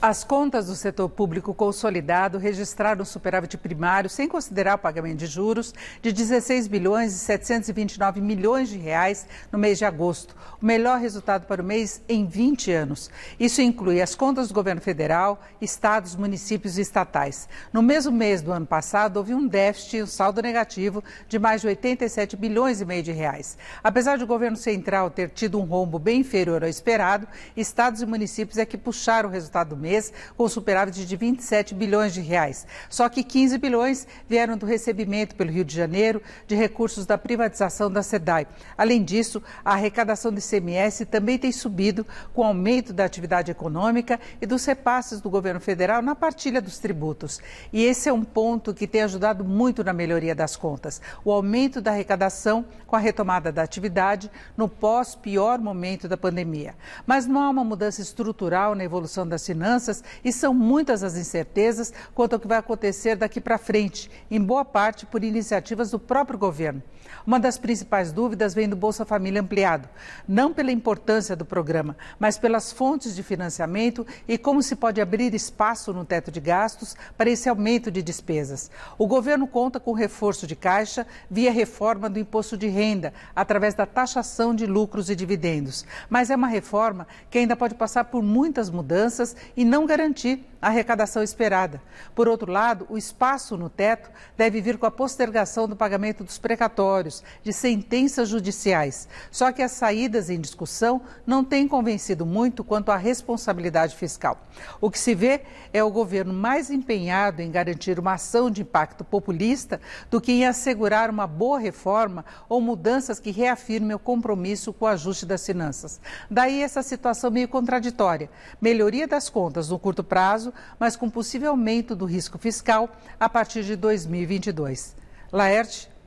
As contas do setor público consolidado registraram superávit primário, sem considerar o pagamento de juros, de 16 bilhões e 729 milhões de reais no mês de agosto, o melhor resultado para o mês em 20 anos. Isso inclui as contas do governo federal, estados, municípios e estatais. No mesmo mês do ano passado, houve um déficit e um saldo negativo de mais de 87 bilhões e meio de reais. Apesar do governo central ter tido um rombo bem inferior ao esperado, estados e municípios é que puxaram o resultado do mês mês, com superávit de 27 bilhões de reais. Só que 15 bilhões vieram do recebimento pelo Rio de Janeiro de recursos da privatização da SEDAI. Além disso, a arrecadação do ICMS também tem subido com o aumento da atividade econômica e dos repasses do governo federal na partilha dos tributos. E esse é um ponto que tem ajudado muito na melhoria das contas. O aumento da arrecadação com a retomada da atividade no pós-pior momento da pandemia. Mas não há uma mudança estrutural na evolução das finanças e são muitas as incertezas quanto ao que vai acontecer daqui para frente, em boa parte por iniciativas do próprio governo. Uma das principais dúvidas vem do Bolsa Família ampliado, não pela importância do programa, mas pelas fontes de financiamento e como se pode abrir espaço no teto de gastos para esse aumento de despesas. O governo conta com reforço de caixa via reforma do imposto de renda, através da taxação de lucros e dividendos. Mas é uma reforma que ainda pode passar por muitas mudanças e não garantir a arrecadação esperada. Por outro lado, o espaço no teto deve vir com a postergação do pagamento dos precatórios, de sentenças judiciais. Só que as saídas em discussão não têm convencido muito quanto à responsabilidade fiscal. O que se vê é o governo mais empenhado em garantir uma ação de impacto populista do que em assegurar uma boa reforma ou mudanças que reafirmem o compromisso com o ajuste das finanças. Daí essa situação meio contraditória. Melhoria das contas no curto prazo, mas com possível aumento do risco fiscal a partir de 2022. Laerte